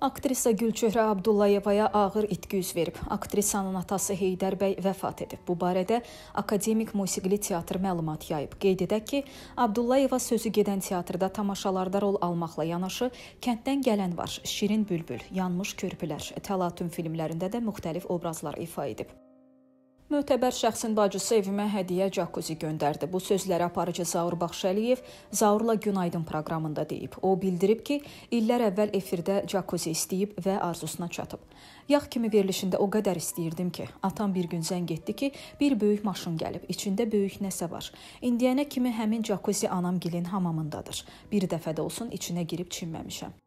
Aktrisa Gülçöhrə Abdullayevaya ağır itki üz verib. Aktrisanın atası Heydər bəy vəfat edib. Bu barədə Akademik Musiqili Teatr məlumat yayıb. Qeyd edək ki, Abdullayeva sözü gedən teatrda tamaşalarda rol almaqla yanaşı Kənddən gələn var, Şirin bülbül, Yanmış körpülər, Təlatüm filmlərində də müxtəlif obrazlar ifa edib. Mötəbər şəxsin bacısı evimə hədiyyə jakuzi göndərdi. Bu sözləri aparıcı Zaur Baxşəliyev Zaurla Günaydın proqramında deyib. O bildirib ki, illər əvvəl efirdə jakuzi istəyib və arzusuna çatıb. Yağ kimi verilişində o qədər istəyirdim ki, atam bir gün zəng etdi ki, bir böyük maşın gəlib, içində böyük nəsə var. İndiyənə kimi həmin jakuzi anamgilin hamamındadır. Bir dəfə də olsun içinə girib çinməmişəm.